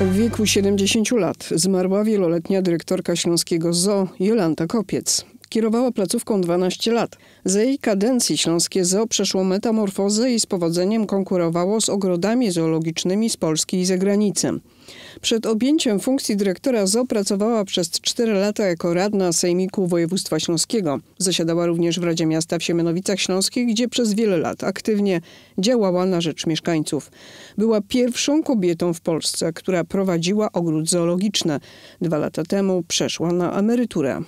W wieku 70 lat zmarła wieloletnia dyrektorka śląskiego ZOO Jolanta Kopiec. Kierowała placówką 12 lat. Z jej kadencji Śląskie Zoo przeszło metamorfozę i z powodzeniem konkurowało z ogrodami zoologicznymi z Polski i zagranicy. Przed objęciem funkcji dyrektora ZO pracowała przez 4 lata jako radna Sejmiku Województwa Śląskiego. Zasiadała również w Radzie Miasta w Siemianowicach Śląskich, gdzie przez wiele lat aktywnie działała na rzecz mieszkańców. Była pierwszą kobietą w Polsce, która prowadziła ogród zoologiczny. Dwa lata temu przeszła na emeryturę.